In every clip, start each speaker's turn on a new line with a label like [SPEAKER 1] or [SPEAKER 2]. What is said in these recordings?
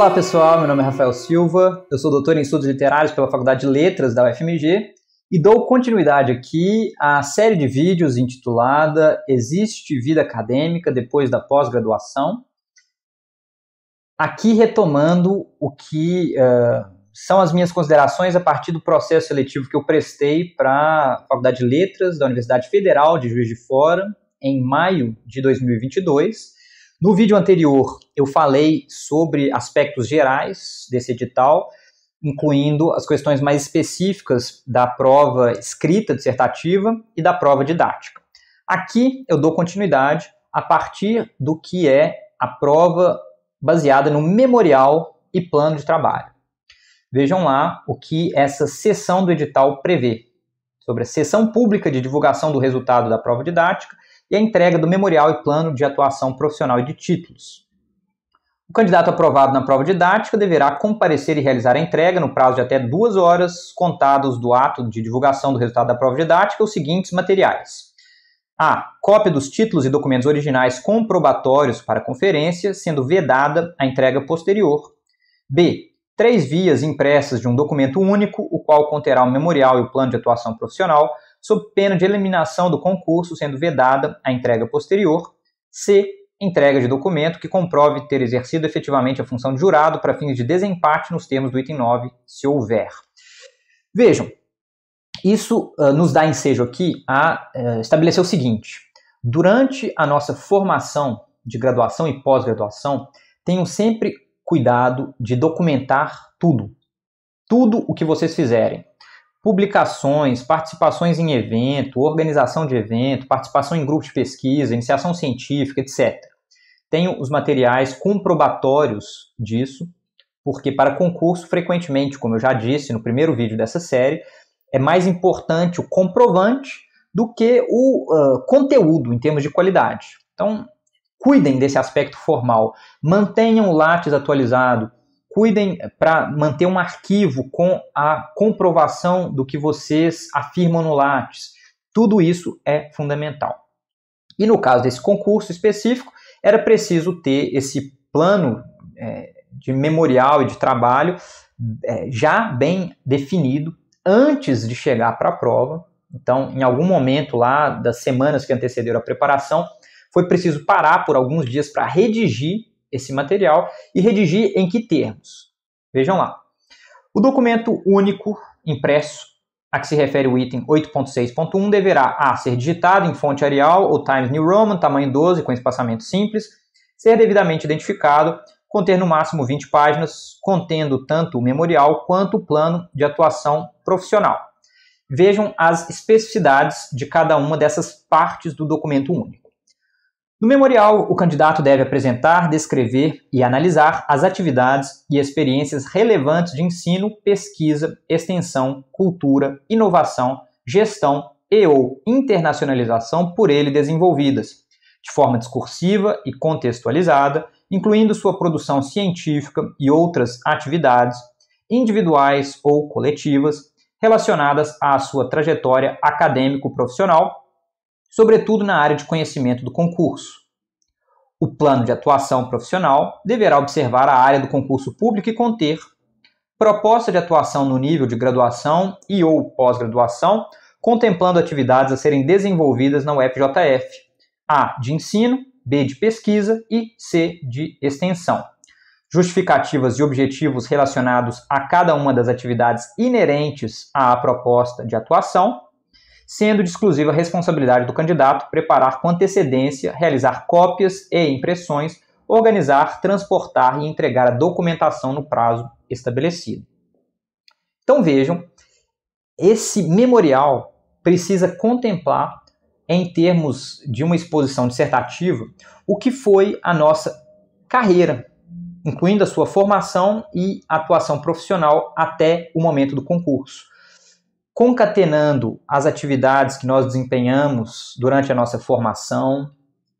[SPEAKER 1] Olá pessoal, meu nome é Rafael Silva, eu sou doutor em estudos literários pela Faculdade de Letras da UFMG e dou continuidade aqui à série de vídeos intitulada Existe Vida Acadêmica Depois da Pós-Graduação? Aqui retomando o que uh, são as minhas considerações a partir do processo seletivo que eu prestei para a Faculdade de Letras da Universidade Federal de Juiz de Fora em maio de 2022 no vídeo anterior, eu falei sobre aspectos gerais desse edital, incluindo as questões mais específicas da prova escrita dissertativa e da prova didática. Aqui eu dou continuidade a partir do que é a prova baseada no memorial e plano de trabalho. Vejam lá o que essa seção do edital prevê sobre a sessão pública de divulgação do resultado da prova didática e a entrega do memorial e plano de atuação profissional e de títulos. O candidato aprovado na prova didática deverá comparecer e realizar a entrega no prazo de até duas horas, contados do ato de divulgação do resultado da prova didática, os seguintes materiais. A. Cópia dos títulos e documentos originais comprobatórios para conferência, sendo vedada a entrega posterior. B. Três vias impressas de um documento único, o qual conterá o memorial e o plano de atuação profissional, sob pena de eliminação do concurso, sendo vedada a entrega posterior. C. Entrega de documento que comprove ter exercido efetivamente a função de jurado para fins de desempate nos termos do item 9, se houver. Vejam, isso uh, nos dá ensejo aqui a uh, estabelecer o seguinte: durante a nossa formação de graduação e pós-graduação, tenham sempre cuidado de documentar tudo. Tudo o que vocês fizerem publicações, participações em evento, organização de evento, participação em grupos de pesquisa, iniciação científica, etc. Tenho os materiais comprobatórios disso, porque para concurso, frequentemente, como eu já disse no primeiro vídeo dessa série, é mais importante o comprovante do que o uh, conteúdo em termos de qualidade. Então, cuidem desse aspecto formal, mantenham o Lattes atualizado, cuidem para manter um arquivo com a comprovação do que vocês afirmam no Lattes. Tudo isso é fundamental. E no caso desse concurso específico, era preciso ter esse plano é, de memorial e de trabalho é, já bem definido antes de chegar para a prova. Então, em algum momento lá das semanas que antecederam a preparação, foi preciso parar por alguns dias para redigir esse material e redigir em que termos. Vejam lá. O documento único impresso a que se refere o item 8.6.1 deverá a ser digitado em fonte Arial ou Times New Roman, tamanho 12 com espaçamento simples, ser devidamente identificado, conter no máximo 20 páginas, contendo tanto o memorial quanto o plano de atuação profissional. Vejam as especificidades de cada uma dessas partes do documento único. No memorial, o candidato deve apresentar, descrever e analisar as atividades e experiências relevantes de ensino, pesquisa, extensão, cultura, inovação, gestão e ou internacionalização por ele desenvolvidas, de forma discursiva e contextualizada, incluindo sua produção científica e outras atividades, individuais ou coletivas, relacionadas à sua trajetória acadêmico-profissional sobretudo na área de conhecimento do concurso. O plano de atuação profissional deverá observar a área do concurso público e conter proposta de atuação no nível de graduação e ou pós-graduação, contemplando atividades a serem desenvolvidas na UFJF: A de ensino, B de pesquisa e C de extensão. Justificativas e objetivos relacionados a cada uma das atividades inerentes à proposta de atuação sendo de exclusiva responsabilidade do candidato preparar com antecedência, realizar cópias e impressões, organizar, transportar e entregar a documentação no prazo estabelecido. Então vejam, esse memorial precisa contemplar, em termos de uma exposição dissertativa, o que foi a nossa carreira, incluindo a sua formação e atuação profissional até o momento do concurso concatenando as atividades que nós desempenhamos durante a nossa formação,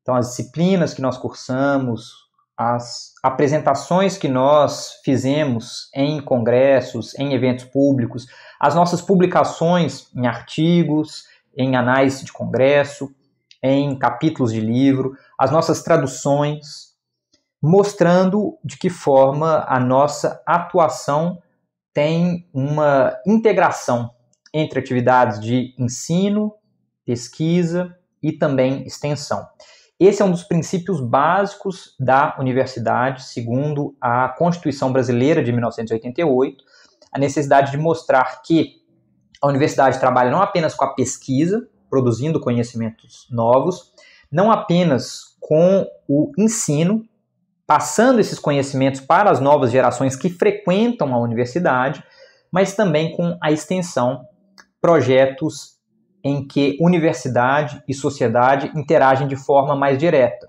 [SPEAKER 1] então as disciplinas que nós cursamos, as apresentações que nós fizemos em congressos, em eventos públicos, as nossas publicações em artigos, em anais de congresso, em capítulos de livro, as nossas traduções, mostrando de que forma a nossa atuação tem uma integração entre atividades de ensino, pesquisa e também extensão. Esse é um dos princípios básicos da universidade, segundo a Constituição Brasileira de 1988, a necessidade de mostrar que a universidade trabalha não apenas com a pesquisa, produzindo conhecimentos novos, não apenas com o ensino, passando esses conhecimentos para as novas gerações que frequentam a universidade, mas também com a extensão, projetos em que universidade e sociedade interagem de forma mais direta.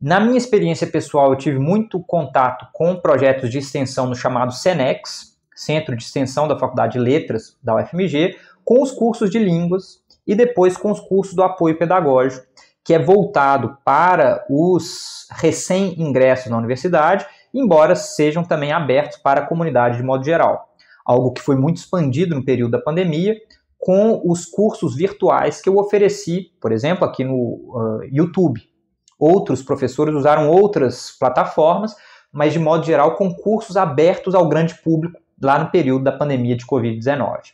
[SPEAKER 1] Na minha experiência pessoal, eu tive muito contato com projetos de extensão no chamado Senex, Centro de Extensão da Faculdade de Letras da UFMG, com os cursos de línguas e depois com os cursos do apoio pedagógico, que é voltado para os recém-ingressos na universidade, embora sejam também abertos para a comunidade de modo geral algo que foi muito expandido no período da pandemia, com os cursos virtuais que eu ofereci, por exemplo, aqui no uh, YouTube. Outros professores usaram outras plataformas, mas de modo geral com cursos abertos ao grande público lá no período da pandemia de Covid-19.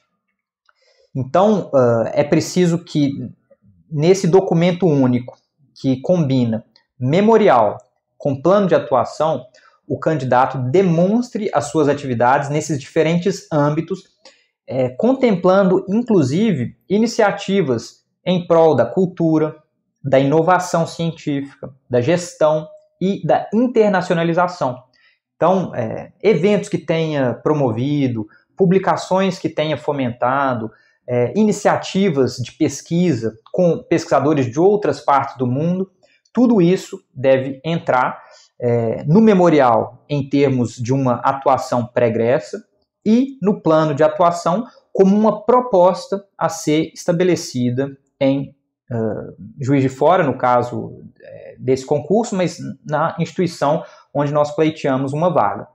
[SPEAKER 1] Então, uh, é preciso que nesse documento único que combina memorial com plano de atuação, o candidato demonstre as suas atividades nesses diferentes âmbitos, é, contemplando inclusive iniciativas em prol da cultura, da inovação científica, da gestão e da internacionalização. Então, é, eventos que tenha promovido, publicações que tenha fomentado, é, iniciativas de pesquisa com pesquisadores de outras partes do mundo, tudo isso deve entrar é, no memorial em termos de uma atuação pregressa e no plano de atuação como uma proposta a ser estabelecida em uh, juiz de fora, no caso é, desse concurso, mas na instituição onde nós pleiteamos uma vaga.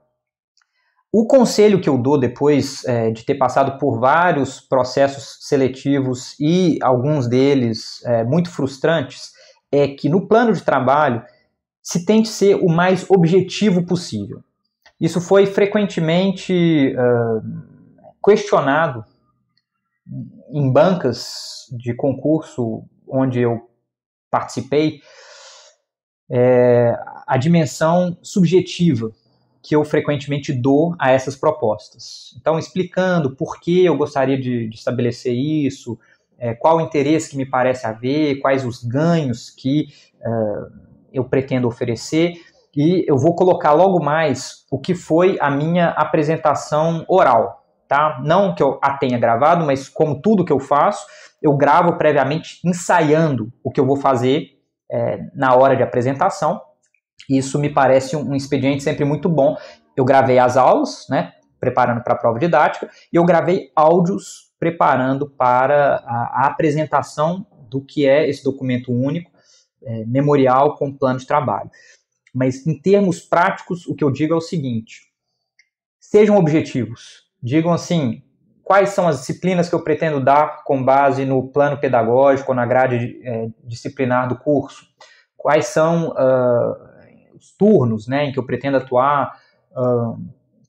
[SPEAKER 1] O conselho que eu dou depois é, de ter passado por vários processos seletivos e alguns deles é, muito frustrantes é que no plano de trabalho se tente ser o mais objetivo possível. Isso foi frequentemente uh, questionado em bancas de concurso onde eu participei, é, a dimensão subjetiva que eu frequentemente dou a essas propostas. Então, explicando por que eu gostaria de, de estabelecer isso, é, qual o interesse que me parece haver, quais os ganhos que. Uh, eu pretendo oferecer e eu vou colocar logo mais o que foi a minha apresentação oral, tá? Não que eu a tenha gravado, mas como tudo que eu faço, eu gravo previamente ensaiando o que eu vou fazer é, na hora de apresentação. Isso me parece um, expediente sempre muito bom. Eu gravei as aulas, né? Preparando para a prova didática, e eu gravei áudios preparando para a, a apresentação do que é esse documento único é, memorial com plano de trabalho. Mas em termos práticos, o que eu digo é o seguinte: sejam objetivos. Digam assim, quais são as disciplinas que eu pretendo dar com base no plano pedagógico, na grade é, disciplinar do curso, quais são uh, os turnos né, em que eu pretendo atuar, uh,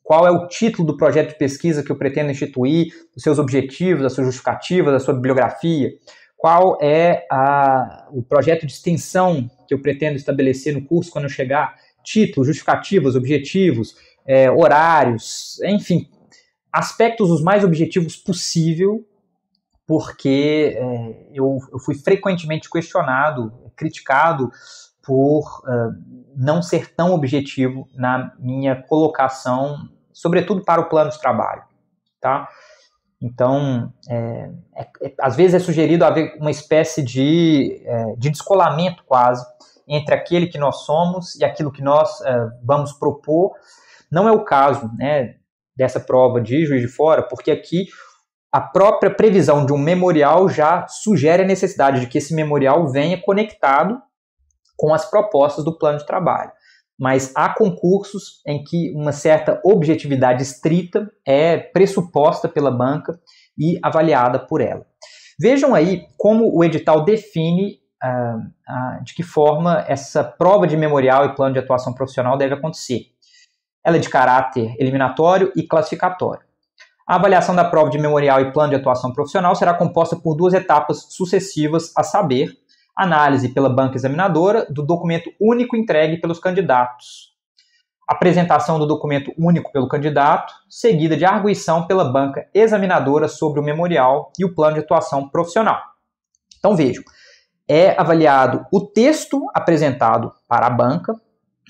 [SPEAKER 1] qual é o título do projeto de pesquisa que eu pretendo instituir, os seus objetivos, as suas justificativas, a sua bibliografia, qual é a, o projeto de extensão que eu pretendo estabelecer no curso quando eu chegar, títulos, justificativas, objetivos, é, horários, enfim, aspectos os mais objetivos possível, porque é, eu, eu, fui frequentemente questionado, criticado por uh, não ser tão objetivo na minha colocação, sobretudo para o plano de trabalho, tá? Então, é, é, é, às vezes é sugerido haver uma espécie de, é, de descolamento quase entre aquele que nós somos e aquilo que nós é, vamos propor. Não é o caso né, dessa prova de juiz de fora, porque aqui a própria previsão de um memorial já sugere a necessidade de que esse memorial venha conectado com as propostas do plano de trabalho mas há concursos em que uma certa objetividade estrita é pressuposta pela banca e avaliada por ela. Vejam aí como o edital define ah, ah, de que forma essa prova de memorial e plano de atuação profissional deve acontecer. Ela é de caráter eliminatório e classificatório. A avaliação da prova de memorial e plano de atuação profissional será composta por duas etapas sucessivas, a saber, análise pela banca examinadora do documento único entregue pelos candidatos, apresentação do documento único pelo candidato, seguida de arguição pela banca examinadora sobre o memorial e o plano de atuação profissional. Então vejam, é avaliado o texto apresentado para a banca,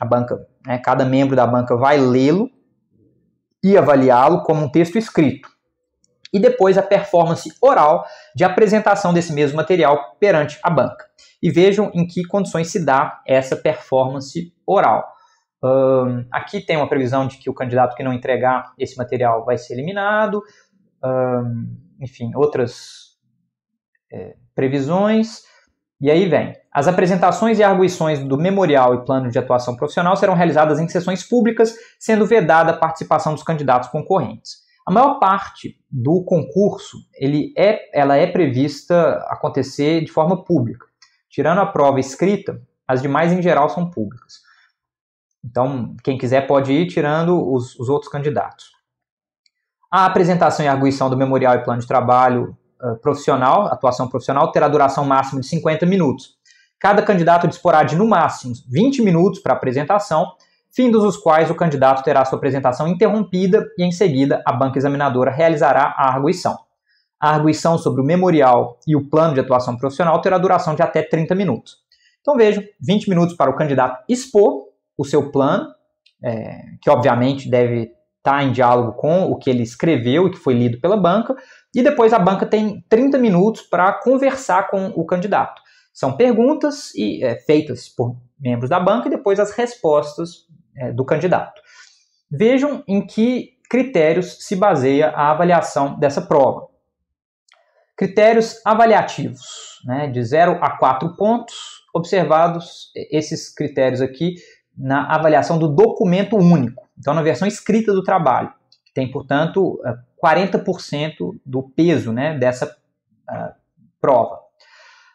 [SPEAKER 1] a banca, né, cada membro da banca vai lê-lo e avaliá-lo como um texto escrito e depois a performance oral de apresentação desse mesmo material perante a banca. E vejam em que condições se dá essa performance oral. Um, aqui tem uma previsão de que o candidato que não entregar esse material vai ser eliminado. Um, enfim, outras é, previsões. E aí vem. As apresentações e arguições do memorial e plano de atuação profissional serão realizadas em sessões públicas, sendo vedada a participação dos candidatos concorrentes. A maior parte do concurso, ele é, ela é prevista acontecer de forma pública. Tirando a prova escrita, as demais em geral são públicas. Então, quem quiser pode ir tirando os, os outros candidatos. A apresentação e arguição do memorial e plano de trabalho uh, profissional, atuação profissional, terá duração máxima de 50 minutos. Cada candidato disporá de, no máximo, 20 minutos para apresentação findos os quais o candidato terá sua apresentação interrompida e, em seguida, a banca examinadora realizará a arguição. A arguição sobre o memorial e o plano de atuação profissional terá duração de até 30 minutos. Então vejam, 20 minutos para o candidato expor o seu plano, é, que obviamente deve estar tá em diálogo com o que ele escreveu e que foi lido pela banca, e depois a banca tem 30 minutos para conversar com o candidato. São perguntas e, é, feitas por membros da banca e depois as respostas é, do candidato. Vejam em que critérios se baseia a avaliação dessa prova. Critérios avaliativos, né, de 0 a 4 pontos, observados esses critérios aqui na avaliação do documento único, então na versão escrita do trabalho, que tem, portanto, 40% é, do peso né, dessa uh, prova.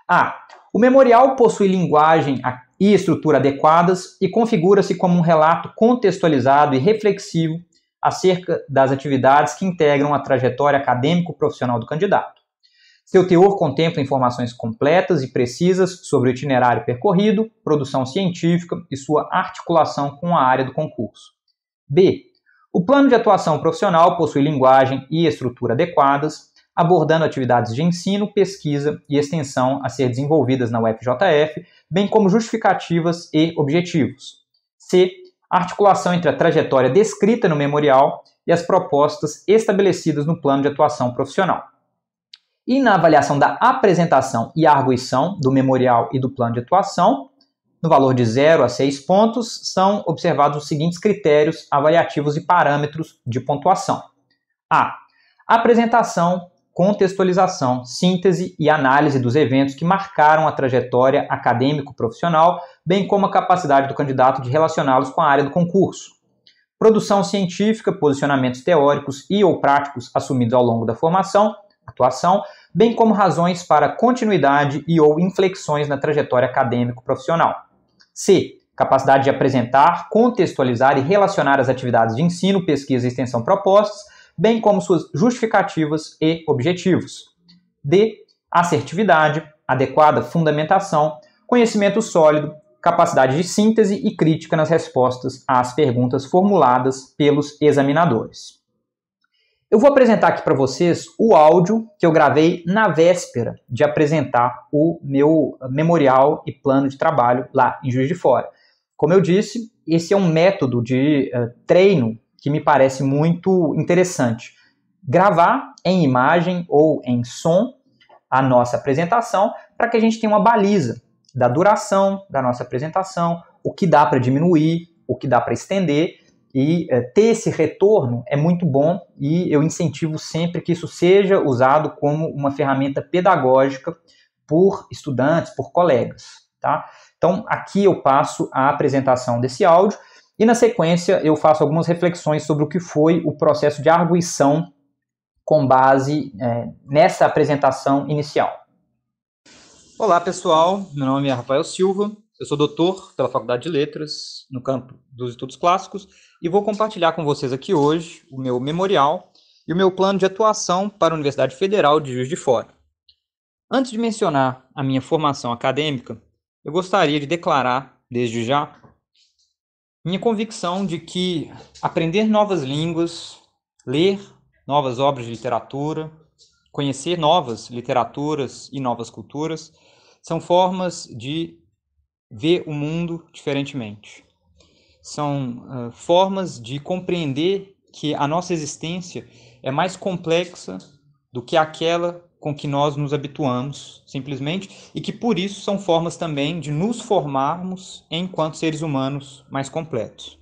[SPEAKER 1] A. Ah, o memorial possui linguagem e estrutura adequadas e configura-se como um relato contextualizado e reflexivo acerca das atividades que integram a trajetória acadêmico-profissional do candidato. Seu teor contempla informações completas e precisas sobre o itinerário percorrido, produção científica e sua articulação com a área do concurso. B. O plano de atuação profissional possui linguagem e estrutura adequadas, abordando atividades de ensino, pesquisa e extensão a ser desenvolvidas na UFJF bem como justificativas e objetivos. C. Articulação entre a trajetória descrita no memorial e as propostas estabelecidas no plano de atuação profissional. E na avaliação da apresentação e arguição do memorial e do plano de atuação, no valor de 0 a 6 pontos, são observados os seguintes critérios avaliativos e parâmetros de pontuação: A. Apresentação contextualização, síntese e análise dos eventos que marcaram a trajetória acadêmico-profissional, bem como a capacidade do candidato de relacioná-los com a área do concurso. Produção científica, posicionamentos teóricos e ou práticos assumidos ao longo da formação, atuação, bem como razões para continuidade e ou inflexões na trajetória acadêmico-profissional. C. Capacidade de apresentar, contextualizar e relacionar as atividades de ensino, pesquisa e extensão propostas bem como suas justificativas e objetivos. D. Assertividade, adequada fundamentação, conhecimento sólido, capacidade de síntese e crítica nas respostas às perguntas formuladas pelos examinadores. Eu vou apresentar aqui para vocês o áudio que eu gravei na véspera de apresentar o meu ah, memorial e plano de trabalho lá em Juiz de Fora. Como eu disse, esse é um método de uh, treino que me parece muito interessante. Gravar em imagem ou em som a nossa apresentação para que a gente tenha uma baliza da duração da nossa apresentação, o que dá para diminuir, o que dá para estender e é, ter esse retorno é muito bom e eu incentivo sempre que isso seja usado como uma ferramenta pedagógica por estudantes, por colegas, tá? Então aqui eu passo a apresentação desse áudio e na sequência eu faço algumas reflexões sobre o que foi o processo de arguição com base é, nessa apresentação inicial. Olá pessoal, meu nome é Rafael Silva, eu sou doutor pela Faculdade de Letras no campo dos estudos clássicos e vou compartilhar com vocês aqui hoje o meu memorial e o meu plano de atuação para a Universidade Federal de Juiz de Fora. Antes de mencionar a minha formação acadêmica, eu gostaria de declarar, desde já, minha convicção de que aprender novas línguas, ler novas obras de literatura, conhecer novas literaturas e novas culturas são formas de ver o mundo diferentemente. São uh, formas de compreender que a nossa existência é mais complexa do que aquela com que nós nos habituamos, simplesmente, e que por isso são formas também de nos formarmos enquanto seres humanos mais completos.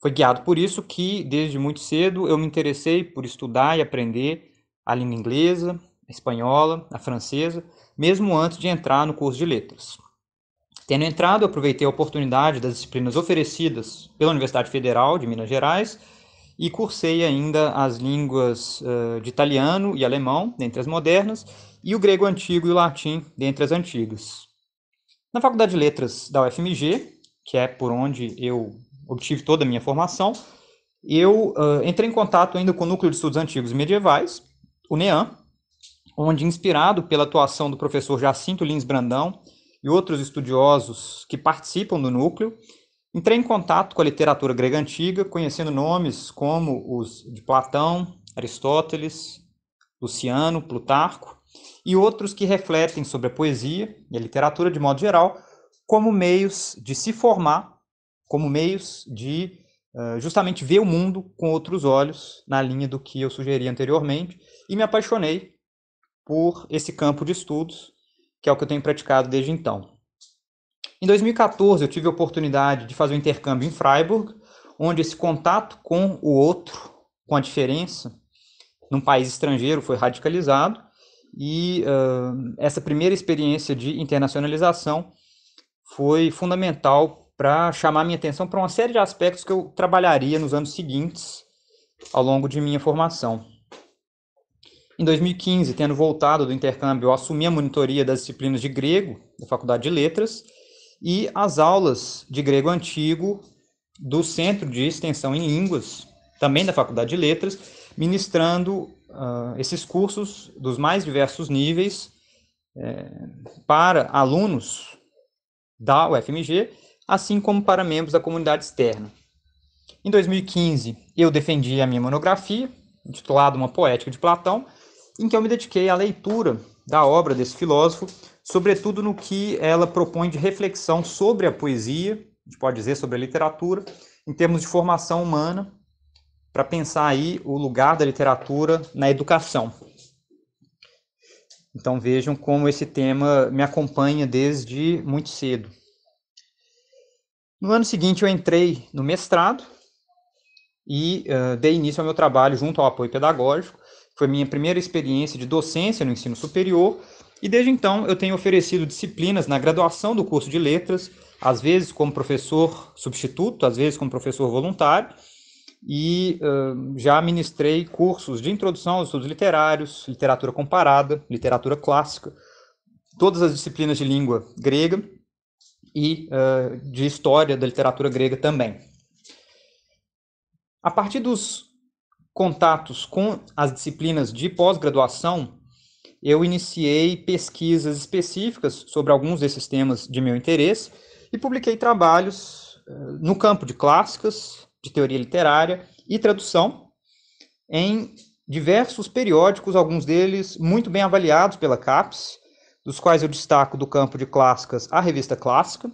[SPEAKER 1] Foi guiado por isso que, desde muito cedo, eu me interessei por estudar e aprender a língua inglesa, a espanhola, a francesa, mesmo antes de entrar no curso de letras. Tendo entrado, aproveitei a oportunidade das disciplinas oferecidas pela Universidade Federal de Minas Gerais e cursei ainda as línguas uh, de italiano e alemão, dentre as modernas, e o grego antigo e o latim, dentre as antigas. Na Faculdade de Letras da UFMG, que é por onde eu obtive toda a minha formação, eu uh, entrei em contato ainda com o Núcleo de Estudos Antigos e Medievais, o NEAM, onde, inspirado pela atuação do professor Jacinto Lins Brandão e outros estudiosos que participam do núcleo, Entrei em contato com a literatura grega antiga, conhecendo nomes como os de Platão, Aristóteles, Luciano, Plutarco e outros que refletem sobre a poesia e a literatura de modo geral como meios de se formar, como meios de eh, justamente ver o mundo com outros olhos, na linha do que eu sugeri anteriormente, e me apaixonei por esse campo de estudos, que é o que eu tenho praticado desde então. Em 2014, eu tive a oportunidade de fazer um intercâmbio em Freiburg, onde esse contato com o outro, com a diferença, num país estrangeiro foi radicalizado, e uh, essa primeira experiência de internacionalização foi fundamental para chamar minha atenção para uma série de aspectos que eu trabalharia nos anos seguintes ao longo de minha formação. Em 2015, tendo voltado do intercâmbio, eu assumi a monitoria das disciplinas de grego da Faculdade de Letras e as aulas de grego antigo do Centro de Extensão em Línguas, também da Faculdade de Letras, ministrando uh, esses cursos dos mais diversos níveis eh, para alunos da UFMG, assim como para membros da comunidade externa. Em 2015, eu defendi a minha monografia, intitulada Uma Poética de Platão, em que eu me dediquei à leitura da obra desse filósofo sobretudo no que ela propõe de reflexão sobre a poesia, a gente pode dizer sobre a literatura, em termos de formação humana, para pensar aí o lugar da literatura na educação. Então vejam como esse tema me acompanha desde muito cedo. No ano seguinte eu entrei no mestrado e uh, dei início ao meu trabalho junto ao apoio pedagógico. Foi minha primeira experiência de docência no ensino superior e desde então eu tenho oferecido disciplinas na graduação do curso de letras, às vezes como professor substituto, às vezes como professor voluntário, e uh, já ministrei cursos de introdução aos estudos literários, literatura comparada, literatura clássica, todas as disciplinas de língua grega e uh, de história da literatura grega também. A partir dos contatos com as disciplinas de pós-graduação, eu iniciei pesquisas específicas sobre alguns desses temas de meu interesse e publiquei trabalhos eh, no campo de clássicas, de teoria literária e tradução em diversos periódicos, alguns deles muito bem avaliados pela CAPES, dos quais eu destaco do campo de clássicas a Revista Clássica,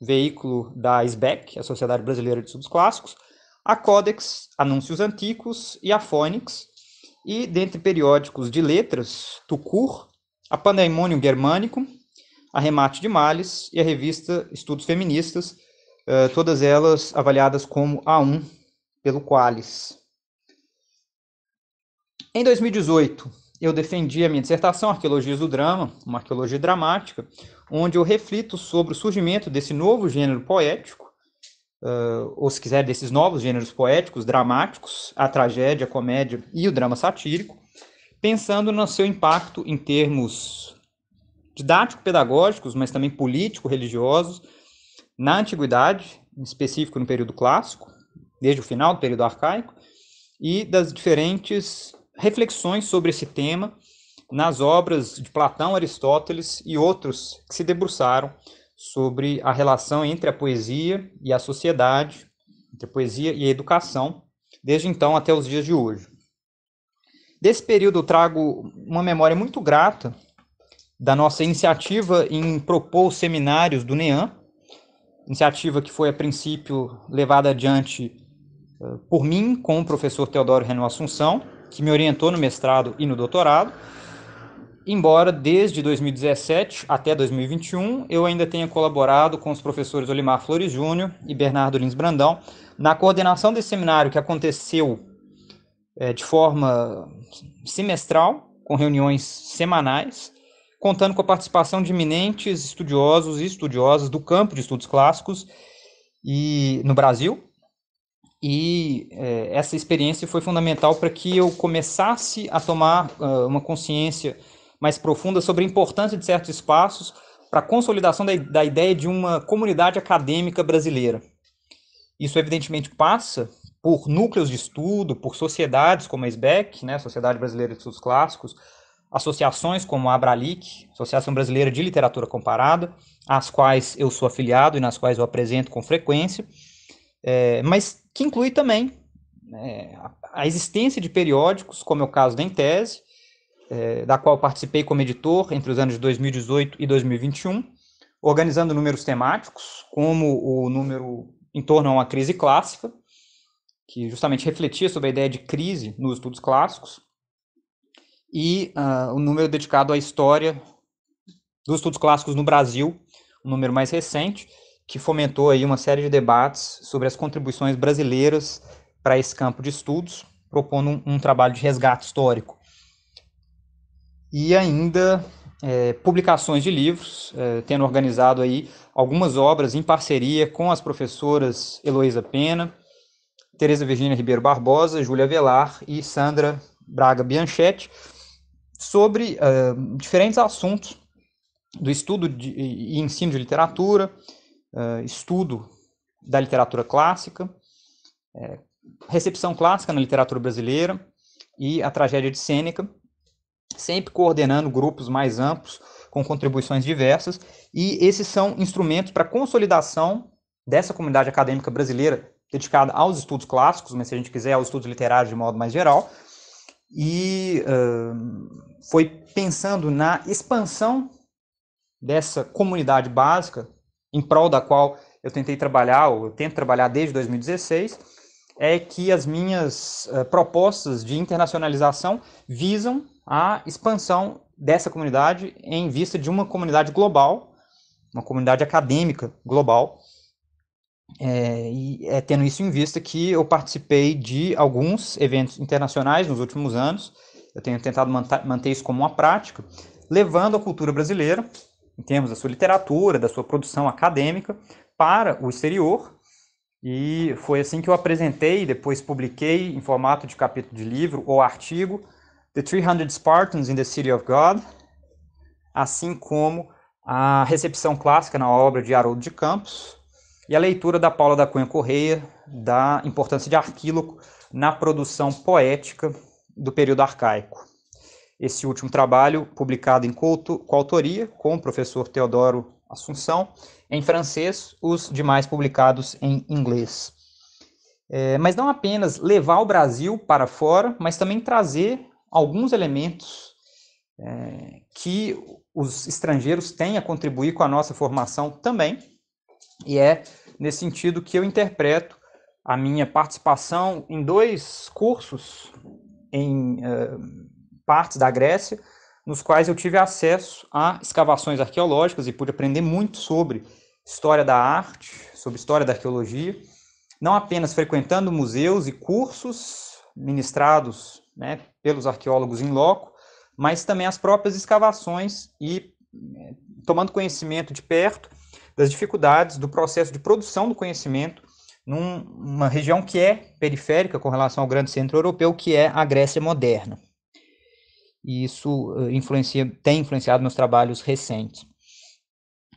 [SPEAKER 1] veículo da SBEC, a Sociedade Brasileira de Estudos Clássicos, a Codex Anúncios Antigos e a Phonics, e dentre periódicos de letras, Tucur, a Pandemônio Germânico, Arremate de Males e a revista Estudos Feministas, eh, todas elas avaliadas como A1 pelo Qualis. Em 2018, eu defendi a minha dissertação Arqueologias do Drama, uma arqueologia dramática, onde eu reflito sobre o surgimento desse novo gênero poético uh, ou se quiser, desses novos gêneros poéticos, dramáticos, a tragédia, a comédia e o drama satírico, pensando no seu impacto em termos didático-pedagógicos, mas também político-religiosos, na antiguidade, em específico no período clássico, desde o final do período arcaico, e das diferentes reflexões sobre esse tema nas obras de Platão, Aristóteles e outros que se debruçaram sobre a relação entre a poesia e a sociedade, entre a poesia e a educação, desde então até os dias de hoje. Desse período eu trago uma memória muito grata da nossa iniciativa em propor os seminários do NEAM, iniciativa que foi a princípio levada adiante eh, por mim com o professor Teodoro Renan Assunção, que me orientou no mestrado e no doutorado, Embora desde 2017 até 2021 eu ainda tenha colaborado com os professores Olimar Flores Júnior e Bernardo Lins Brandão na coordenação desse seminário que aconteceu é, de forma semestral, com reuniões semanais, contando com a participação de eminentes estudiosos e estudiosas do campo de estudos clássicos e no Brasil. E é, essa experiência foi fundamental para que eu começasse a tomar uh, uma consciência mais profunda sobre a importância de certos espaços para a consolidação da, da ideia de uma comunidade acadêmica brasileira. Isso, evidentemente, passa por núcleos de estudo, por sociedades como a SBEC, né, Sociedade Brasileira de Estudos Clássicos, associações como a Abralic, Associação Brasileira de Literatura Comparada, às quais eu sou afiliado e nas quais eu apresento com frequência, é, mas que inclui também né, a existência de periódicos, como é o caso da Intese, é, da qual participei como editor entre os anos de 2018 e 2021, organizando números temáticos, como o número em torno a uma crise clássica, que justamente refletia sobre a ideia de crise nos estudos clássicos, e uh, ah, o número dedicado à história dos estudos clássicos no Brasil, um número mais recente, que fomentou aí uma série de debates sobre as contribuições brasileiras para esse campo de estudos, propondo um, um trabalho de resgate histórico e ainda é, publicações de livros, é, tendo organizado aí algumas obras em parceria com as professoras Heloísa Pena, Tereza Virginia Ribeiro Barbosa, Júlia Velar e Sandra Braga Bianchetti, sobre uh, diferentes assuntos do estudo de, e ensino de literatura, uh, estudo da literatura clássica, é, recepção clássica na literatura brasileira e a tragédia de Sêneca, sempre coordenando grupos mais amplos com contribuições diversas, e esses são instrumentos para consolidação dessa comunidade acadêmica brasileira dedicada aos estudos clássicos, mas se a gente quiser aos estudos literários de modo mais geral, e uh, foi pensando na expansão dessa comunidade básica, em prol da qual eu tentei trabalhar, ou eu tento trabalhar desde 2016, é que as minhas uh, propostas de internacionalização visam a expansão dessa comunidade em vista de uma comunidade global, uma comunidade acadêmica global. É, e é tendo isso em vista que eu participei de alguns eventos internacionais nos últimos anos, eu tenho tentado manter isso como uma prática, levando a cultura brasileira, em termos da sua literatura, da sua produção acadêmica, para o exterior. E foi assim que eu apresentei, depois publiquei em formato de capítulo de livro ou artigo, The 300 Spartans in the City of God, assim como a recepção clássica na obra de Haroldo de Campos e a leitura da Paula da Cunha Correia da importância de Arquíloco na produção poética do período arcaico. Esse último trabalho, publicado em coautoria com o professor Teodoro Assunção, em francês, os demais publicados em inglês. É, mas não apenas levar o Brasil para fora, mas também trazer alguns elementos é, que os estrangeiros têm a contribuir com a nossa formação também, e é nesse sentido que eu interpreto a minha participação em dois cursos em uh, partes da Grécia, nos quais eu tive acesso a escavações arqueológicas e pude aprender muito sobre história da arte, sobre história da arqueologia, não apenas frequentando museus e cursos ministrados né, pelos arqueólogos em loco, mas também as próprias escavações e eh, tomando conhecimento de perto das dificuldades do processo de produção do conhecimento numa região que é periférica com relação ao grande centro europeu, que é a Grécia moderna. E isso eh, influencia, tem influenciado meus trabalhos recentes.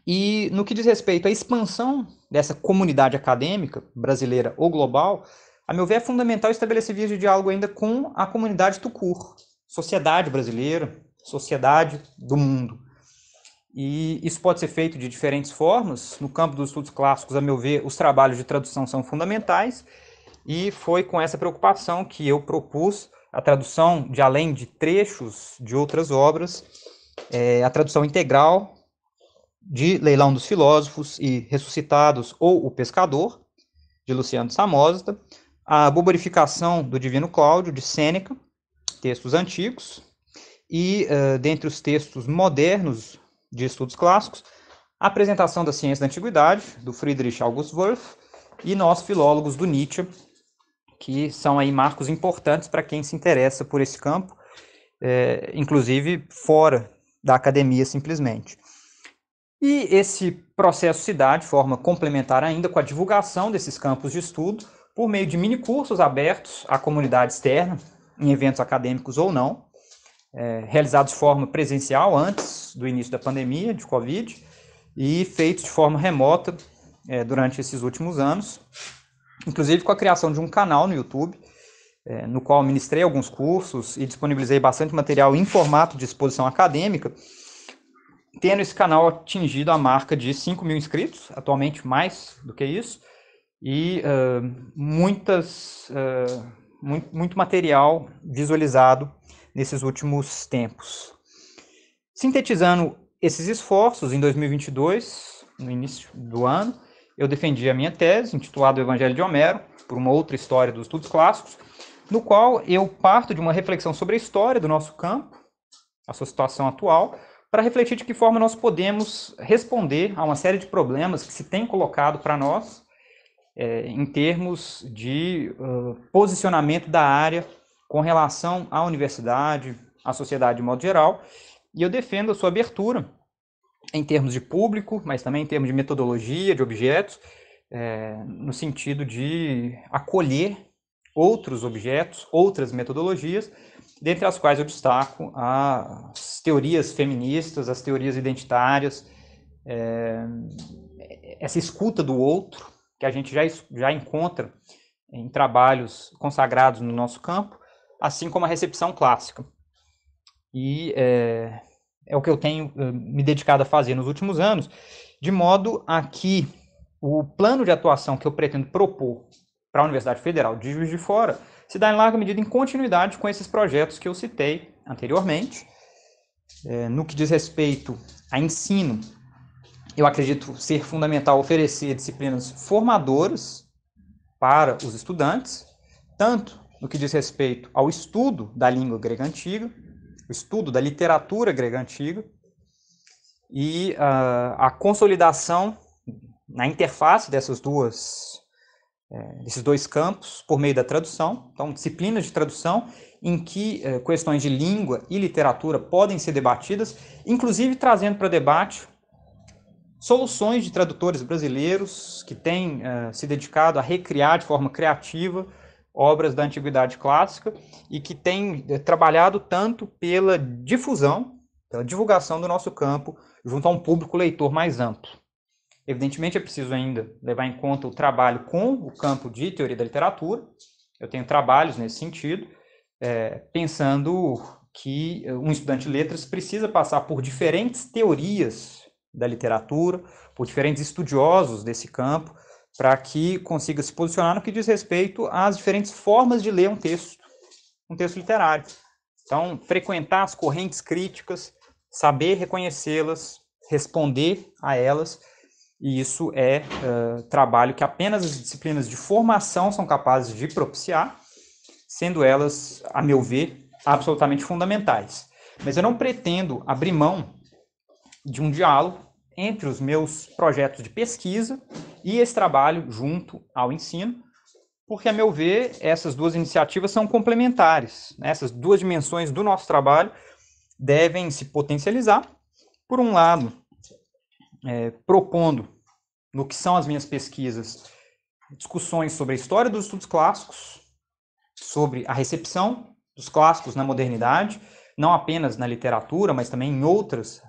[SPEAKER 1] E no que diz respeito à expansão dessa comunidade acadêmica brasileira ou global, a meu ver, é fundamental estabelecer vias de diálogo ainda com a comunidade Tucur, sociedade brasileira, sociedade do mundo. E isso pode ser feito de diferentes formas. No campo dos estudos clássicos, a meu ver, os trabalhos de tradução são fundamentais, e foi com essa preocupação que eu propus a tradução de além de trechos de outras obras, é, a tradução integral de Leilão dos Filósofos e Ressuscitados ou O Pescador, de Luciano Samosata, a Buborificação do Divino Cláudio, de Sêneca, textos antigos, e uh, dentre os textos modernos de estudos clássicos, a apresentação da ciência da antiguidade, do Friedrich August Wolff, e nós, filólogos do Nietzsche, que são aí marcos importantes para quem se interessa por esse campo, é, inclusive fora da academia simplesmente. E esse processo se dá de forma complementar ainda com a divulgação desses campos de estudo, por meio de mini cursos abertos à comunidade externa, em eventos acadêmicos ou não, é, realizados de forma presencial antes do início da pandemia de Covid e feitos de forma remota é, durante esses últimos anos, inclusive com a criação de um canal no YouTube, é, no qual ministrei alguns cursos e disponibilizei bastante material em formato de exposição acadêmica, tendo esse canal atingido a marca de 5 mil inscritos, atualmente mais do que isso, e uh, muitas, uh, ah, muito, muito, material visualizado nesses últimos tempos. Sintetizando esses esforços, em 2022, no início do ano, eu defendi a minha tese, intitulada O Evangelho de Homero, por uma outra história dos estudos clássicos, no qual eu parto de uma reflexão sobre a história do nosso campo, a sua situação atual, para refletir de que forma nós podemos responder a uma série de problemas que se tem colocado para nós é, em termos de uh, posicionamento da área com relação à universidade, à sociedade de modo geral, e eu defendo a sua abertura em termos de público, mas também em termos de metodologia, de objetos, é, no sentido de acolher outros objetos, outras metodologias, dentre as quais eu destaco as teorias feministas, as teorias identitárias, é, essa escuta do outro, que a gente já, já encontra em trabalhos consagrados no nosso campo, assim como a recepção clássica. E é, é o que eu tenho eh, me dedicado a fazer nos últimos anos, de modo a que o plano de atuação que eu pretendo propor para a Universidade Federal de Juiz de Fora se dá em larga medida em continuidade com esses projetos que eu citei anteriormente, é, no que diz respeito a ensino eu acredito ser fundamental oferecer disciplinas formadoras para os estudantes, tanto no que diz respeito ao estudo da língua grega antiga, o estudo da literatura grega antiga e uh, a consolidação na interface dessas duas é, desses dois campos por meio da tradução, então disciplinas de tradução em que é, questões de língua e literatura podem ser debatidas, inclusive trazendo para debate soluções de tradutores brasileiros que têm uh, se dedicado a recriar de forma criativa obras da Antiguidade Clássica e que têm eh, trabalhado tanto pela difusão, pela divulgação do nosso campo junto a um público leitor mais amplo. Evidentemente, é preciso ainda levar em conta o trabalho com o campo de teoria da literatura. Eu tenho trabalhos nesse sentido, é, pensando que um estudante de letras precisa passar por diferentes teorias da literatura, por diferentes estudiosos desse campo, para que consiga se posicionar no que diz respeito às diferentes formas de ler um texto, um texto literário. Então, frequentar as correntes críticas, saber reconhecê-las, responder a elas, e isso é uh, trabalho que apenas as disciplinas de formação são capazes de propiciar, sendo elas, a meu ver, absolutamente fundamentais. Mas eu não pretendo abrir mão de um diálogo entre os meus projetos de pesquisa e esse trabalho junto ao ensino, porque, a meu ver, essas duas iniciativas são complementares. Né? Essas duas dimensões do nosso trabalho devem se potencializar. Por um lado, é, propondo, no que são as minhas pesquisas, discussões sobre a história dos estudos clássicos, sobre a recepção dos clássicos na modernidade, não apenas na literatura, mas também em outras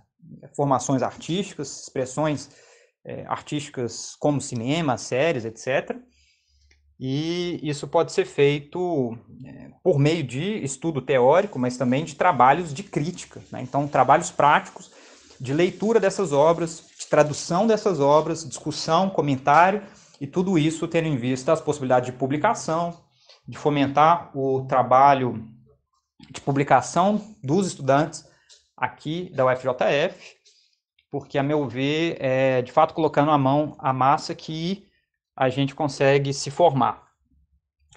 [SPEAKER 1] formações artísticas, expressões é, artísticas como cinema, séries, etc. E isso pode ser feito é, por meio de estudo teórico, mas também de trabalhos de crítica. Né? Então, trabalhos práticos de leitura dessas obras, de tradução dessas obras, discussão, comentário, e tudo isso tendo em vista as possibilidades de publicação, de fomentar o trabalho de publicação dos estudantes aqui da UFJF, porque, a meu ver, é de fato colocando a mão à massa que a gente consegue se formar.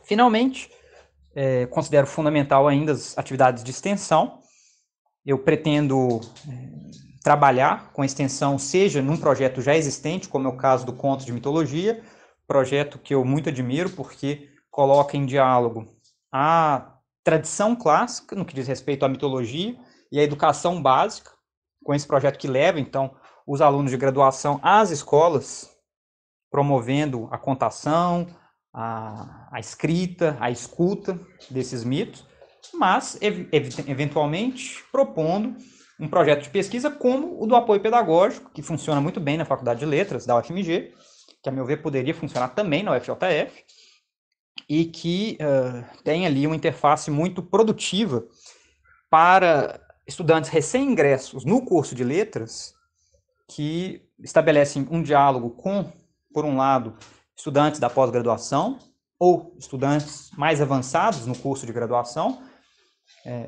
[SPEAKER 1] Finalmente, é, considero fundamental ainda as atividades de extensão. Eu pretendo é, trabalhar com extensão, seja num projeto já existente, como é o caso do Conto de Mitologia, projeto que eu muito admiro, porque coloca em diálogo a tradição clássica, no que diz respeito à mitologia, e a educação básica, com esse projeto que leva, então, os alunos de graduação às escolas, promovendo a contação, a, a escrita, a escuta desses mitos, mas, ev eventualmente, propondo um projeto de pesquisa como o do apoio pedagógico, que funciona muito bem na Faculdade de Letras da UFMG, que, a meu ver, poderia funcionar também na UFJF, e que uh, tem ali uma interface muito produtiva para estudantes recém-ingressos no curso de letras que estabelecem um diálogo com, por um lado, estudantes da pós-graduação ou estudantes mais avançados no curso de graduação, é,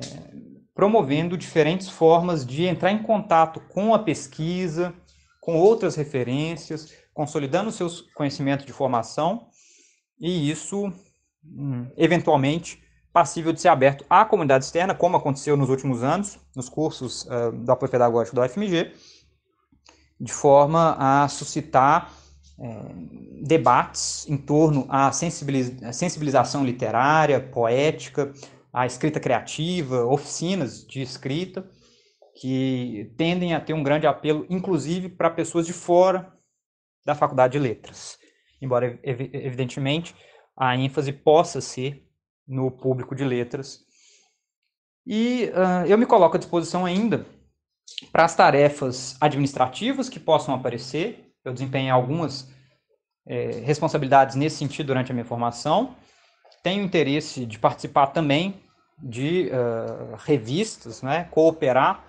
[SPEAKER 1] promovendo diferentes formas de entrar em contato com a pesquisa, com outras referências, consolidando seus conhecimentos de formação, e isso, hum, eventualmente, passível de ser aberto à comunidade externa, como aconteceu nos últimos anos, nos cursos uh, do apoio pedagógico da UFMG, de forma a suscitar eh, debates em torno à sensibilização literária, poética, à escrita criativa, oficinas de escrita, que tendem a ter um grande apelo, inclusive para pessoas de fora da faculdade de letras. Embora, evidentemente, a ênfase possa ser no público de letras. E uh, eu me coloco à disposição ainda para as tarefas administrativas que possam aparecer. Eu desempenhei algumas é, responsabilidades nesse sentido durante a minha formação. Tenho interesse de participar também de uh, revistas, né? cooperar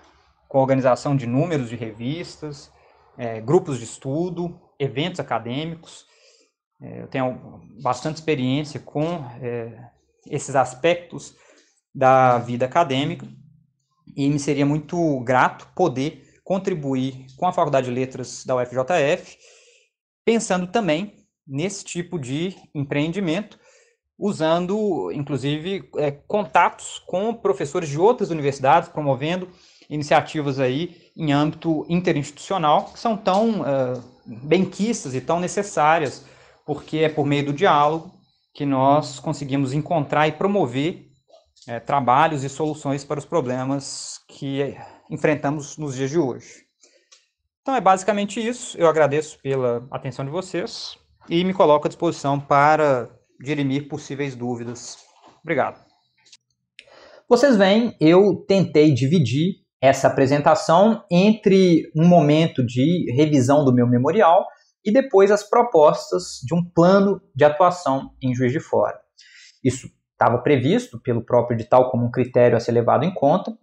[SPEAKER 1] com a organização de números de revistas, é, grupos de estudo, eventos acadêmicos. É, eu tenho bastante experiência com esses aspectos da vida acadêmica e me seria muito grato poder contribuir com a Faculdade de Letras da UFJF, pensando também nesse tipo de empreendimento, usando, inclusive, é, contatos com professores de outras universidades, promovendo iniciativas aí em âmbito interinstitucional, que são tão uh, eh, benquistas e tão necessárias, porque é por meio do diálogo que nós conseguimos encontrar e promover é, trabalhos e soluções para os problemas que enfrentamos nos dias de hoje. Então é basicamente isso. Eu agradeço pela atenção de vocês e me coloco à disposição para dirimir possíveis dúvidas. Obrigado. Vocês veem, eu tentei dividir essa apresentação entre um momento de revisão do meu memorial e depois as propostas de um plano de atuação em Juiz de Fora. Isso estava previsto pelo próprio edital como um critério a ser levado em conta.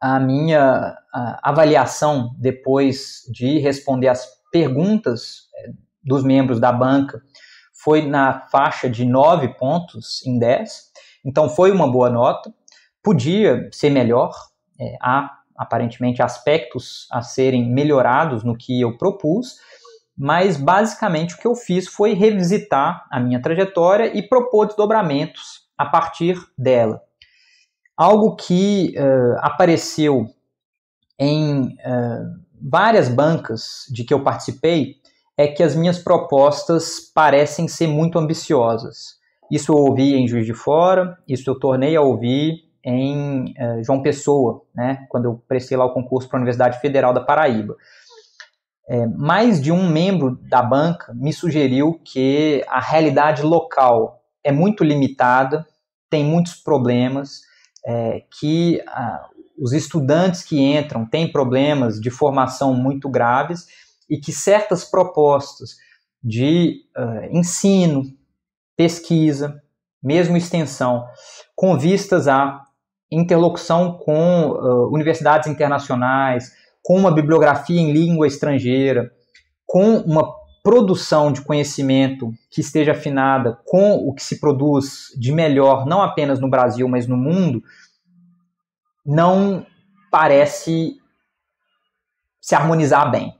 [SPEAKER 1] A minha a avaliação depois de responder às perguntas eh, dos membros da banca foi na faixa de 9 pontos em 10, então foi uma boa nota. Podia ser melhor, é, há aparentemente aspectos a serem melhorados no que eu propus, mas basicamente o que eu fiz foi revisitar a minha trajetória e propor desdobramentos a partir dela. Algo que uh, apareceu em uh, várias bancas de que eu participei é que as minhas propostas parecem ser muito ambiciosas. Isso eu ouvi em Juiz de Fora, isso eu tornei a ouvir em uh, João Pessoa, né, quando eu prestei lá o concurso para a Universidade Federal da Paraíba. É, mais de um membro da banca me sugeriu que a realidade local é muito limitada, tem muitos problemas, é, que ah, os estudantes que entram têm problemas de formação muito graves e que certas propostas de uh, ensino, pesquisa, mesmo extensão, com vistas à interlocução com uh, universidades internacionais, com uma bibliografia em língua estrangeira, com uma produção de conhecimento que esteja afinada com o que se produz de melhor, não apenas no Brasil, mas no mundo, não parece se harmonizar bem.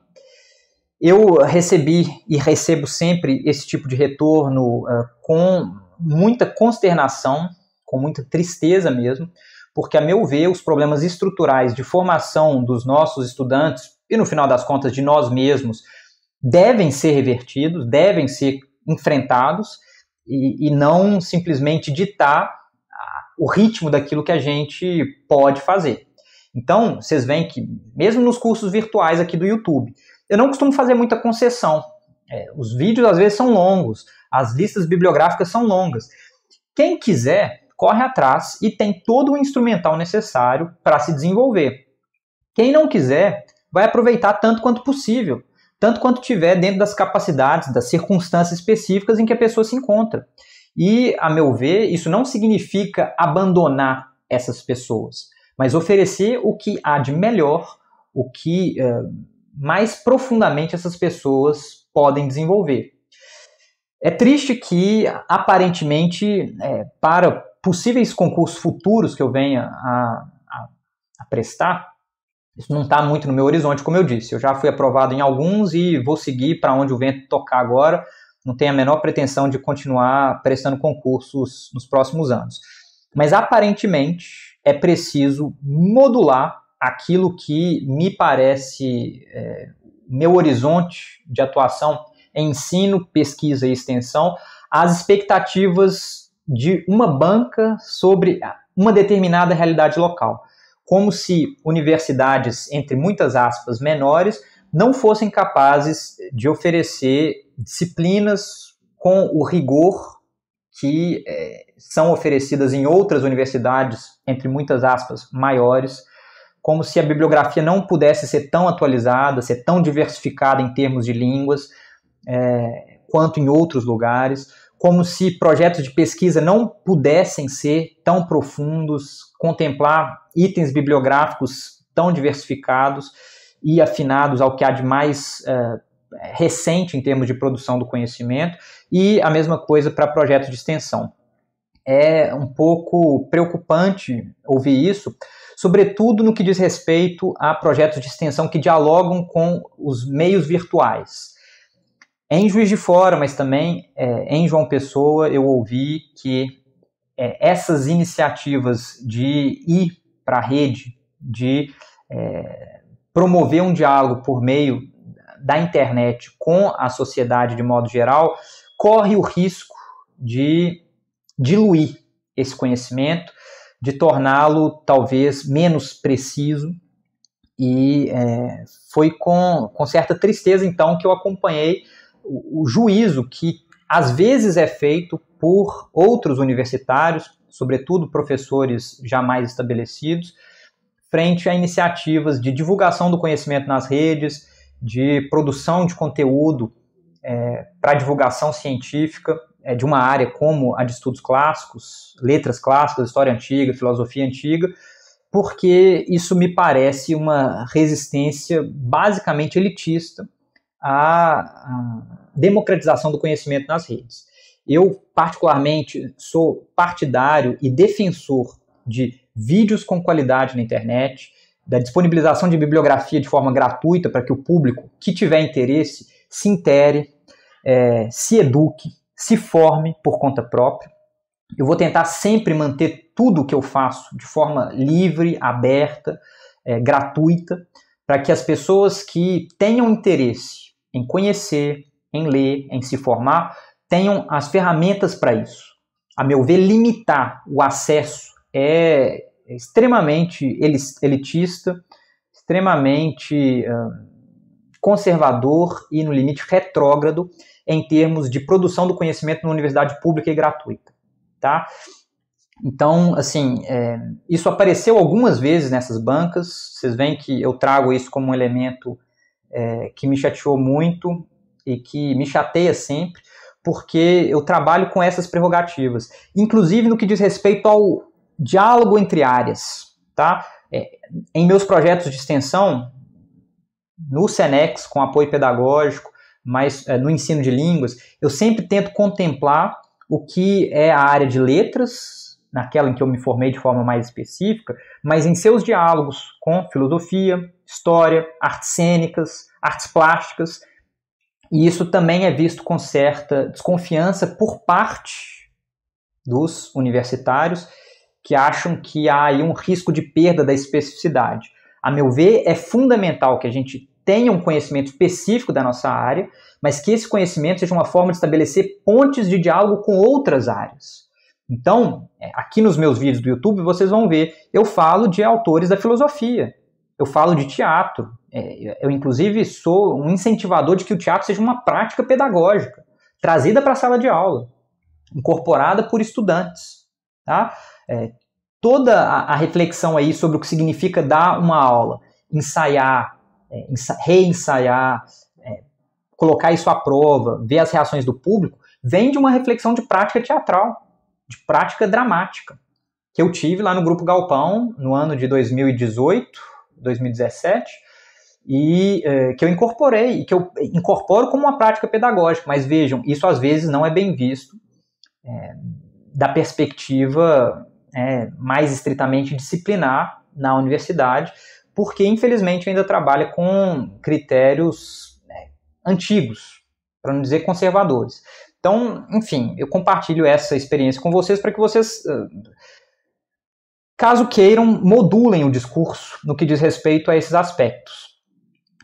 [SPEAKER 1] Eu recebi e recebo sempre esse tipo de retorno uh, com muita consternação, com muita tristeza mesmo, porque, a meu ver, os problemas estruturais de formação dos nossos estudantes e, no final das contas, de nós mesmos, devem ser revertidos, devem ser enfrentados e, e não simplesmente ditar o ritmo daquilo que a gente pode fazer. Então, vocês veem que, mesmo nos cursos virtuais aqui do YouTube, eu não costumo fazer muita concessão. É, os vídeos às vezes são longos, as listas bibliográficas são longas. Quem quiser corre atrás e tem todo o instrumental necessário para se desenvolver. Quem não quiser, vai aproveitar tanto quanto possível, tanto quanto tiver dentro das capacidades, das circunstâncias específicas em que a pessoa se encontra. E, a meu ver, isso não significa abandonar essas pessoas, mas oferecer o que há de melhor, o que uh, mais profundamente essas pessoas podem desenvolver. É triste que, aparentemente, é, para possíveis concursos futuros que eu venha a, a, a prestar, isso não está muito no meu horizonte, como eu disse. Eu já fui aprovado em alguns e vou seguir para onde o vento tocar agora. Não tenho a menor pretensão de continuar prestando concursos nos próximos anos. Mas aparentemente é preciso modular aquilo que me parece é, meu horizonte de atuação em ensino, pesquisa e extensão, as expectativas de uma banca sobre uma determinada realidade local, como se universidades, entre muitas aspas, menores, não fossem capazes de oferecer disciplinas com o rigor que é, são oferecidas em outras universidades, entre muitas aspas, maiores, como se a bibliografia não pudesse ser tão atualizada, ser tão diversificada em termos de línguas, é, quanto em outros lugares como se projetos de pesquisa não pudessem ser tão profundos, contemplar itens bibliográficos tão diversificados e afinados ao que há de mais uh, recente em termos de produção do conhecimento, e a mesma coisa para projetos de extensão. É um pouco preocupante ouvir isso, sobretudo no que diz respeito a projetos de extensão que dialogam com os meios virtuais. É em Juiz de Fora, mas também é, em João Pessoa, eu ouvi que é, essas iniciativas de ir para a rede, de é, promover um diálogo por meio da internet com a sociedade de modo geral, corre o risco de diluir esse conhecimento, de torná-lo talvez menos preciso. E é, foi com, com certa tristeza, então, que eu acompanhei o, juízo que às vezes é feito por outros universitários, sobretudo professores jamais estabelecidos, frente a iniciativas de divulgação do conhecimento nas redes, de produção de conteúdo é, para divulgação científica é, de uma área como a de estudos clássicos, letras clássicas, história antiga, filosofia antiga, porque isso me parece uma resistência basicamente elitista a, a democratização do conhecimento nas redes. Eu, particularmente, sou partidário e defensor de vídeos com qualidade na internet, da disponibilização de bibliografia de forma gratuita para que o público que tiver interesse se intere, é, se eduque, se forme por conta própria. Eu vou tentar sempre manter tudo o que eu faço de forma livre, aberta, é, gratuita, para que as pessoas que tenham interesse em conhecer, em ler, em se formar, tenham as ferramentas para isso. A meu ver, limitar o acesso é extremamente elitista, extremamente conservador e, no limite, retrógrado em termos de produção do conhecimento na universidade pública e gratuita. Tá? Então, assim, é, isso apareceu algumas vezes nessas bancas. Vocês veem que eu trago isso como um elemento é, que me chateou muito e que me chateia sempre, porque eu trabalho com essas prerrogativas, inclusive no que diz respeito ao diálogo entre áreas, tá? É, em meus projetos de extensão, no Senex, com apoio pedagógico, mas é, no ensino de línguas, eu sempre tento contemplar o que é a área de letras, naquela em que eu me formei de forma mais específica, mas em seus diálogos com filosofia, história, artes cênicas, artes plásticas, e isso também é visto com certa desconfiança por parte dos universitários que acham que há aí um risco de perda da especificidade. A meu ver, é fundamental que a gente tenha um conhecimento específico da nossa área, mas que esse conhecimento seja uma forma de estabelecer pontes de diálogo com outras áreas. Então, é, aqui nos meus vídeos do YouTube, vocês vão ver, eu falo de autores da filosofia, eu falo de teatro. É, eu, inclusive, sou um incentivador de que o teatro seja uma prática pedagógica, trazida para a sala de aula, incorporada por estudantes. Tá? É, toda a, a, reflexão aí sobre o que significa dar uma aula, ensaiar, é, ensa reensaiar, é, colocar isso à prova, ver as reações do público, vem de uma reflexão de prática teatral de prática dramática que eu tive lá no Grupo Galpão no ano de 2018, 2017, e é, que eu incorporei, e que eu incorporo como uma prática pedagógica, mas vejam, isso às vezes não é bem visto é, da perspectiva é, mais estritamente disciplinar na universidade, porque infelizmente ainda trabalha com critérios é, antigos, para não dizer conservadores. Então, enfim, eu compartilho essa experiência com vocês para que vocês, eh, caso queiram, modulem o discurso no que diz respeito a esses aspectos.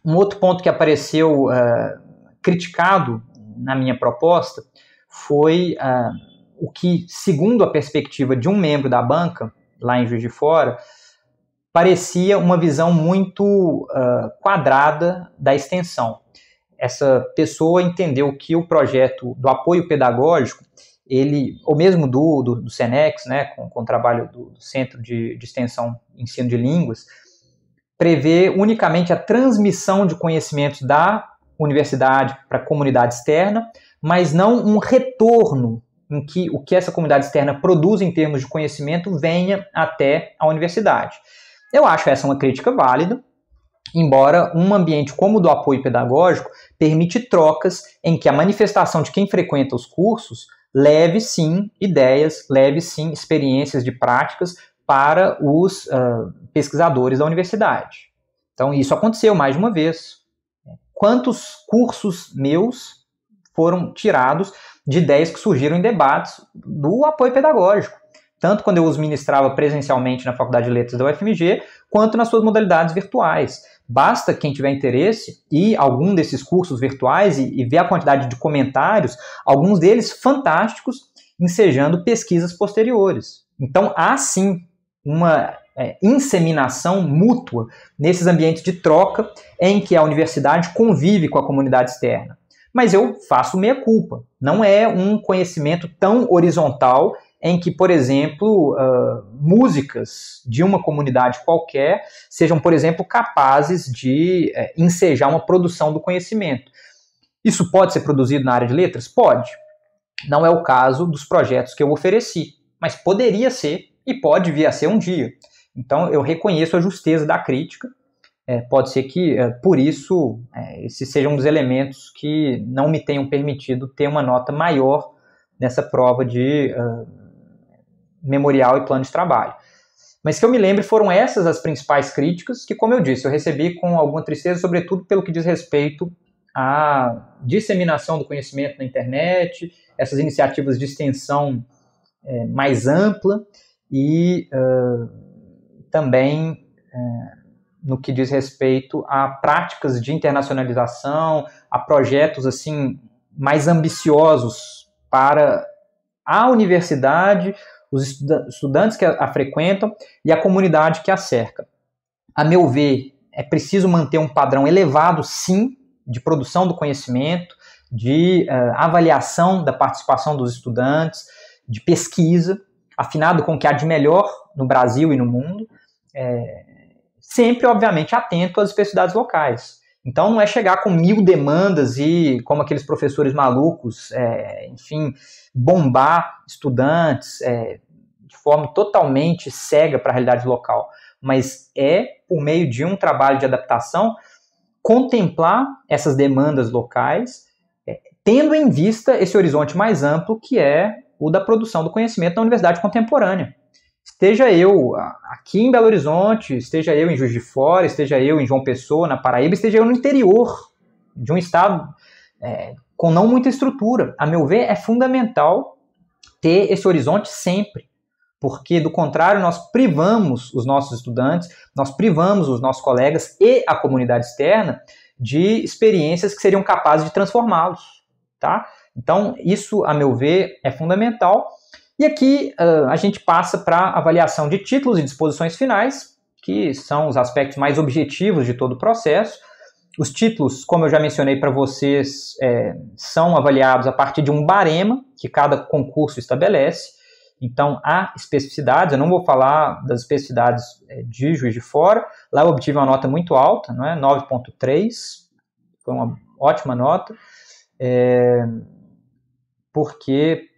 [SPEAKER 1] Um outro ponto que apareceu uh, criticado na minha proposta foi uh, o que, segundo a perspectiva de um membro da banca, lá em Juiz de Fora, parecia uma visão muito uh, quadrada da extensão essa pessoa entendeu que o projeto do apoio pedagógico, ele, ou mesmo do, do, do Senex, né, com, com o trabalho do, do Centro de, de Extensão e Ensino de Línguas, prevê unicamente a transmissão de conhecimentos da universidade para a comunidade externa, mas não um retorno em que o que essa comunidade externa produz em termos de conhecimento venha até a universidade. Eu acho essa uma crítica válida, Embora um ambiente como o do apoio pedagógico permite trocas em que a manifestação de quem frequenta os cursos leve sim ideias, leve sim experiências de práticas para os uh, pesquisadores da universidade. Então isso aconteceu mais de uma vez. Quantos cursos meus foram tirados de ideias que surgiram em debates do apoio pedagógico? tanto quando eu os ministrava presencialmente na Faculdade de Letras da UFMG, quanto nas suas modalidades virtuais. Basta quem tiver interesse ir a algum desses cursos virtuais e, e ver a quantidade de comentários, alguns deles fantásticos, ensejando pesquisas posteriores. Então há sim uma é, inseminação mútua nesses ambientes de troca em que a universidade convive com a comunidade externa. Mas eu faço meia culpa. Não é um conhecimento tão horizontal em que, por exemplo, uh, músicas de uma comunidade qualquer sejam, por exemplo, capazes de uh, ensejar uma produção do conhecimento. Isso pode ser produzido na área de letras? Pode. Não é o caso dos projetos que eu ofereci, mas poderia ser e pode vir a ser um dia. Então, eu reconheço a justeza da crítica. É, pode ser que, é, por isso, é, esses sejam os elementos que não me tenham permitido ter uma nota maior nessa prova de uh, memorial e plano de trabalho. Mas que eu me lembre foram essas as principais críticas que, como eu disse, eu recebi com alguma tristeza, sobretudo pelo que diz respeito à disseminação do conhecimento na internet, essas iniciativas de extensão é, mais ampla e uh, também no que diz respeito a práticas de internacionalização, a projetos assim mais ambiciosos para a universidade os estuda estudantes que a, a frequentam e a comunidade que a cerca. A meu ver, é preciso manter um padrão elevado, sim, de produção do conhecimento, de uh, avaliação da participação dos estudantes, de pesquisa, afinado com o que há de melhor no Brasil e no mundo, é, sempre, obviamente, atento às especificidades locais. Então não é chegar com mil demandas e, como aqueles professores malucos, é, enfim, bombar estudantes é, de forma totalmente cega para a realidade local, mas é, por meio de um trabalho de adaptação, contemplar essas demandas locais, é, tendo em vista esse horizonte mais amplo que é o da produção do conhecimento na universidade contemporânea esteja eu ah, aqui em Belo Horizonte, esteja eu em Juiz de Fora, esteja eu em João Pessoa, na Paraíba, esteja eu no interior de um estado é, com não muita estrutura. A meu ver, é fundamental ter esse horizonte sempre, porque do contrário, nós privamos os nossos estudantes, nós privamos os nossos colegas e a comunidade externa de experiências que seriam capazes de transformá-los, tá? Então, isso, a meu ver, é fundamental e aqui uh, a gente passa para avaliação de títulos e disposições finais, que são os aspectos mais objetivos de todo o processo. Os títulos, como eu já mencionei para vocês, é, são avaliados a partir de um barema que cada concurso estabelece. Então, há especificidades, eu não vou falar das especificidades é, de Juiz de Fora, lá eu obtive uma nota muito alta, não é? 9.3, foi uma ótima nota, é, porque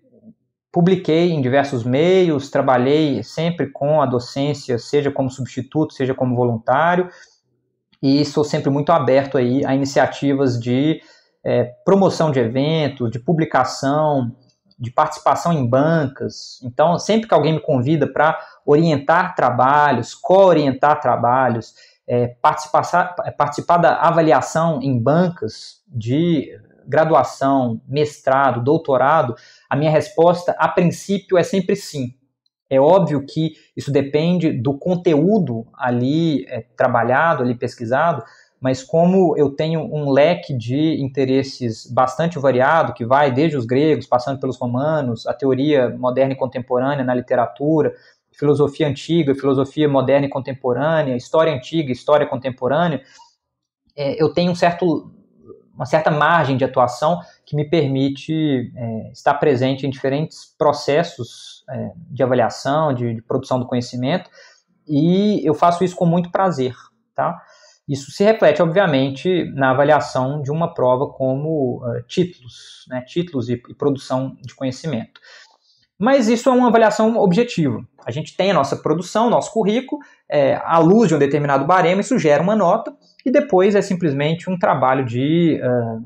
[SPEAKER 1] publiquei em diversos meios, trabalhei sempre com a docência, seja como substituto, seja como voluntário, e sou sempre muito aberto aí a iniciativas de é, promoção de eventos, de publicação, de participação em bancas. Então, sempre que alguém me convida para orientar trabalhos, co-orientar trabalhos, é, participar, é, participar da avaliação em bancas de graduação, mestrado, doutorado, a minha resposta, a princípio, é sempre sim. É óbvio que isso depende do conteúdo ali é, trabalhado, ali pesquisado, mas como eu tenho um leque de interesses bastante variado, que vai desde os gregos, passando pelos romanos, a teoria moderna e contemporânea na literatura, filosofia antiga, filosofia moderna e contemporânea, história antiga, história contemporânea, é, eu tenho um certo uma certa margem de atuação que me permite é, estar presente em diferentes processos é, de avaliação, de, de, produção do conhecimento, e eu faço isso com muito prazer, tá? Isso se reflete, obviamente, na avaliação de uma prova como uh, títulos, né, títulos e, e produção de conhecimento. Mas isso é uma avaliação objetiva. A gente tem a nossa produção, nosso currículo, é, à luz de um determinado barema, isso gera uma nota, e depois é simplesmente um trabalho de, uh,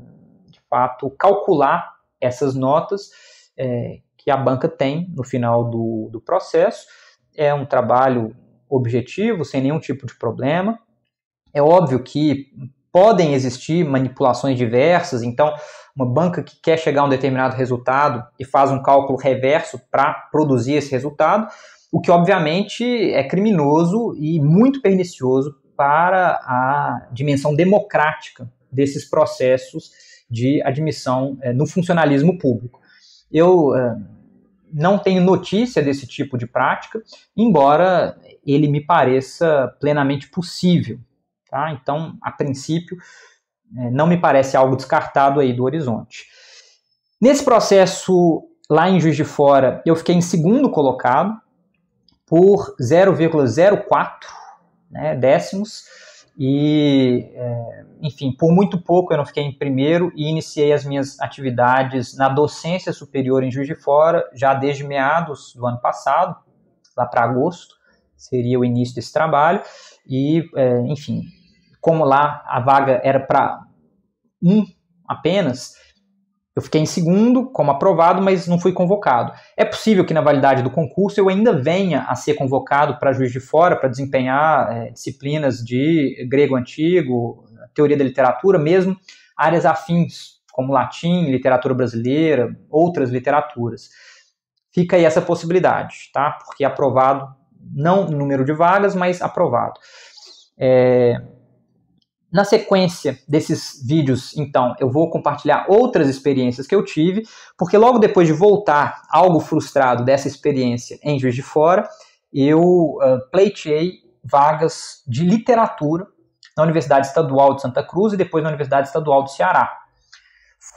[SPEAKER 1] de fato, calcular essas notas é, que a banca tem no final do, do processo. É um trabalho objetivo, sem nenhum tipo de problema. É óbvio que podem existir manipulações diversas, então uma banca que quer chegar a um determinado resultado e faz um cálculo reverso para produzir esse resultado, o que obviamente é criminoso e muito pernicioso para a dimensão democrática desses processos de admissão é, no funcionalismo público. Eu é, não tenho notícia desse tipo de prática, embora ele me pareça plenamente possível. Tá? Então, a princípio, é, não me parece algo descartado aí do horizonte. Nesse processo, lá em Juiz de Fora, eu fiquei em segundo colocado por 0,04 né, décimos. E, é, enfim, por muito pouco eu não fiquei em primeiro e iniciei as minhas atividades na docência superior em Juiz de Fora já desde meados do ano passado, lá para agosto, seria o início desse trabalho. E, é, enfim, como lá a vaga era para um apenas, eu fiquei em segundo, como aprovado, mas não fui convocado. É possível que na validade do concurso eu ainda venha a ser convocado para juiz de fora, para desempenhar é, disciplinas de grego antigo, teoria da literatura, mesmo áreas afins, como latim, literatura brasileira, outras literaturas. Fica aí essa possibilidade, tá? Porque é aprovado, não número de vagas, mas aprovado. É, na sequência desses vídeos, então, eu vou compartilhar outras experiências que eu tive, porque logo depois de voltar algo frustrado dessa experiência em Juiz de Fora, eu uh, pleiteei vagas de literatura na Universidade Estadual de Santa Cruz e depois na Universidade Estadual do Ceará.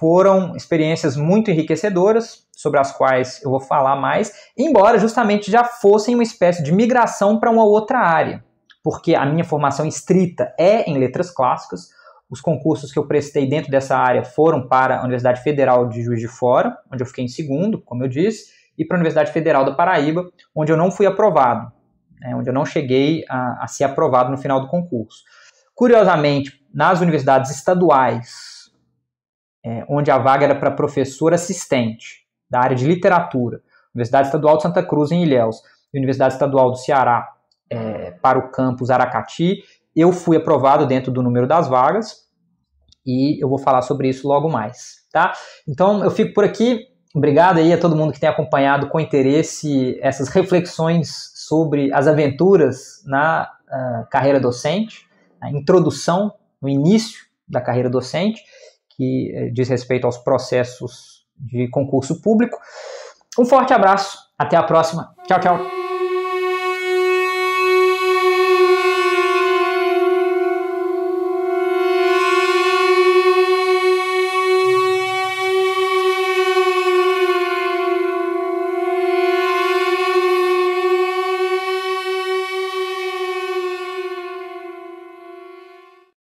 [SPEAKER 1] Foram experiências muito enriquecedoras, sobre as quais eu vou falar mais, embora justamente já fossem uma espécie de migração para uma outra área porque a minha formação estrita é em letras clássicas. Os concursos que eu prestei dentro dessa área foram para a Universidade Federal de Juiz de Fora, onde eu fiquei em segundo, como eu disse, e para a Universidade Federal da Paraíba, onde eu não fui aprovado, né, onde eu não cheguei a, a ser aprovado no final do concurso. Curiosamente, nas universidades estaduais, é, onde a vaga era para professor assistente da área de literatura, Universidade Estadual de Santa Cruz, em Ilhéus, e Universidade Estadual do Ceará, é, para o campus Aracati. Eu fui aprovado dentro do número das vagas e eu vou falar sobre isso logo mais, tá? Então eu fico por aqui. Obrigado aí a todo mundo que tem acompanhado com interesse essas reflexões sobre as aventuras na uh, carreira docente, a introdução, o início da carreira docente, que uh, diz respeito aos processos de concurso público. Um forte abraço, até a próxima. Tchau, tchau.